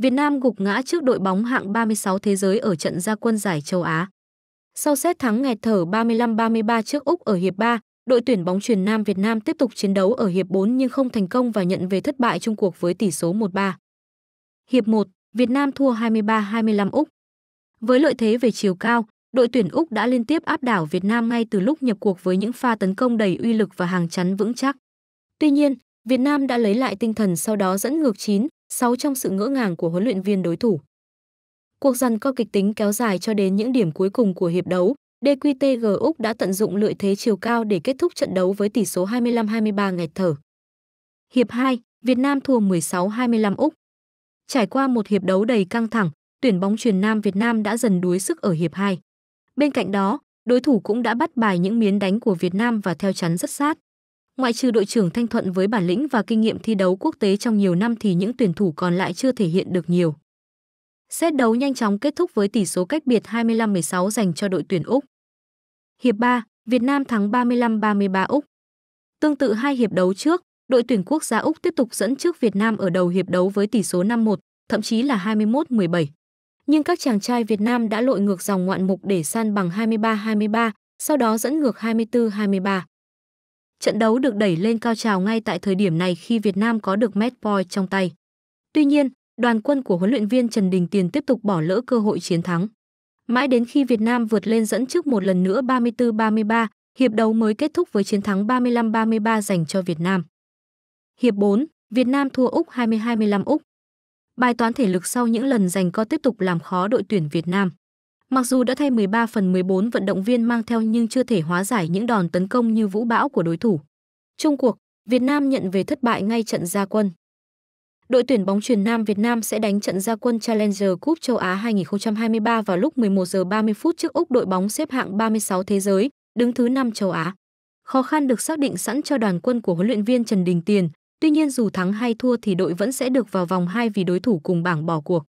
Việt Nam gục ngã trước đội bóng hạng 36 thế giới ở trận gia quân giải châu Á. Sau xét thắng nghẹt thở 35-33 trước Úc ở hiệp 3, đội tuyển bóng truyền Nam Việt Nam tiếp tục chiến đấu ở hiệp 4 nhưng không thành công và nhận về thất bại chung cuộc với tỷ số 1-3. Hiệp 1, Việt Nam thua 23-25 Úc. Với lợi thế về chiều cao, đội tuyển Úc đã liên tiếp áp đảo Việt Nam ngay từ lúc nhập cuộc với những pha tấn công đầy uy lực và hàng chắn vững chắc. Tuy nhiên, Việt Nam đã lấy lại tinh thần sau đó dẫn ngược 9, 6 trong sự ngỡ ngàng của huấn luyện viên đối thủ. Cuộc dàn co kịch tính kéo dài cho đến những điểm cuối cùng của hiệp đấu, DQTG Úc đã tận dụng lợi thế chiều cao để kết thúc trận đấu với tỷ số 25-23 nghẹt thở. Hiệp 2, Việt Nam thua 16-25 Úc. Trải qua một hiệp đấu đầy căng thẳng, tuyển bóng truyền Nam Việt Nam đã dần đuối sức ở hiệp 2. Bên cạnh đó, đối thủ cũng đã bắt bài những miến đánh của Việt Nam và theo chắn rất sát. Ngoại trừ đội trưởng Thanh Thuận với bản lĩnh và kinh nghiệm thi đấu quốc tế trong nhiều năm thì những tuyển thủ còn lại chưa thể hiện được nhiều. Xét đấu nhanh chóng kết thúc với tỷ số cách biệt 25-16 dành cho đội tuyển Úc. Hiệp 3, Việt Nam thắng 35-33 Úc. Tương tự hai hiệp đấu trước, đội tuyển quốc gia Úc tiếp tục dẫn trước Việt Nam ở đầu hiệp đấu với tỷ số 5-1, thậm chí là 21-17. Nhưng các chàng trai Việt Nam đã lội ngược dòng ngoạn mục để san bằng 23-23, sau đó dẫn ngược 24-23. Trận đấu được đẩy lên cao trào ngay tại thời điểm này khi Việt Nam có được match point trong tay. Tuy nhiên, đoàn quân của huấn luyện viên Trần Đình Tiền tiếp tục bỏ lỡ cơ hội chiến thắng. Mãi đến khi Việt Nam vượt lên dẫn trước một lần nữa 34-33, hiệp đấu mới kết thúc với chiến thắng 35-33 dành cho Việt Nam. Hiệp 4, Việt Nam thua Úc 20-25 Úc. Bài toán thể lực sau những lần giành co tiếp tục làm khó đội tuyển Việt Nam. Mặc dù đã thay 13 phần 14 vận động viên mang theo nhưng chưa thể hóa giải những đòn tấn công như vũ bão của đối thủ. Trong cuộc, Việt Nam nhận về thất bại ngay trận gia quân. Đội tuyển bóng truyền Nam Việt Nam sẽ đánh trận gia quân Challenger Cup châu Á 2023 vào lúc 11 giờ 30 phút trước Úc đội bóng xếp hạng 36 thế giới, đứng thứ 5 châu Á. Khó khăn được xác định sẵn cho đoàn quân của huấn luyện viên Trần Đình Tiền, tuy nhiên dù thắng hay thua thì đội vẫn sẽ được vào vòng 2 vì đối thủ cùng bảng bỏ cuộc.